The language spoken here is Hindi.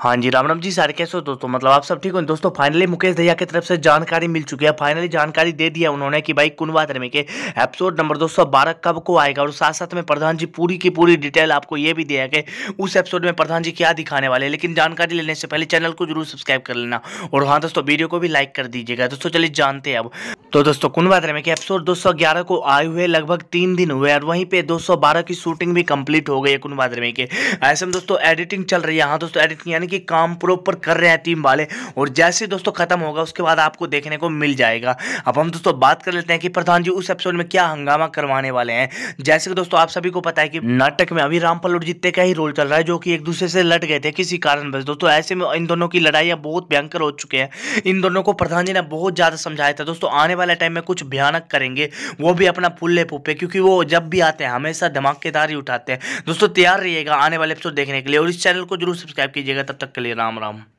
हाँ जी राम राम जी सारे कैसे हो दोस्तों मतलब आप सब ठीक हो दोस्तों फाइनली मुकेश दहिया की तरफ से जानकारी मिल चुकी है फाइनली जानकारी दे दिया उन्होंने कि भाई कुनवा में के एपिसोड नंबर 212 कब को आएगा और साथ साथ में प्रधान जी पूरी की पूरी डिटेल आपको ये भी दिया है कि उस एपिसोड में प्रधान जी क्या दिखाने वाले लेकिन जानकारी लेने से पहले चैनल को जरूर सब्सक्राइब कर लेना और हाँ दोस्तों वीडियो को भी लाइक कर दीजिएगा दोस्तों चलिए जानते हैं अब तो दोस्तों कुन बात में कि एपिसोड 211 को आए हुए लगभग तीन दिन हुए और वहीं पे 212 की शूटिंग भी कंप्लीट हो गई है कुन बात में के ऐसे में दोस्तों एडिटिंग चल रही है हाँ दोस्तों एडिटिंग यानी कि काम प्रॉपर कर रहे हैं टीम वाले और जैसे दोस्तों खत्म होगा उसके बाद आपको देखने को मिल जाएगा अब हम दोस्तों बात कर लेते हैं कि प्रधान जी उस एपिसोड में क्या हंगामा करवाने वाले हैं जैसे कि दोस्तों आप सभी को पता है कि नाटक में अभी रामपाल और जितने का ही रोल चल रहा है जो कि एक दूसरे से लट गए थे किसी कारण दोस्तों ऐसे में इन दोनों की लड़ाइयाँ बहुत भयंकर हो चुके हैं इन दोनों को प्रधान जी ने बहुत ज़्यादा समझाया था दोस्तों आने वाले टाइम में कुछ भयानक करेंगे वो भी अपना फुल्ले पुपे क्योंकि वो जब भी आते हैं हमेशा धमाकेदार ही उठाते हैं दोस्तों तैयार रहिएगा आने वाले एपिसोड देखने के लिए और इस चैनल को जरूर सब्सक्राइब कीजिएगा तब तक के लिए राम राम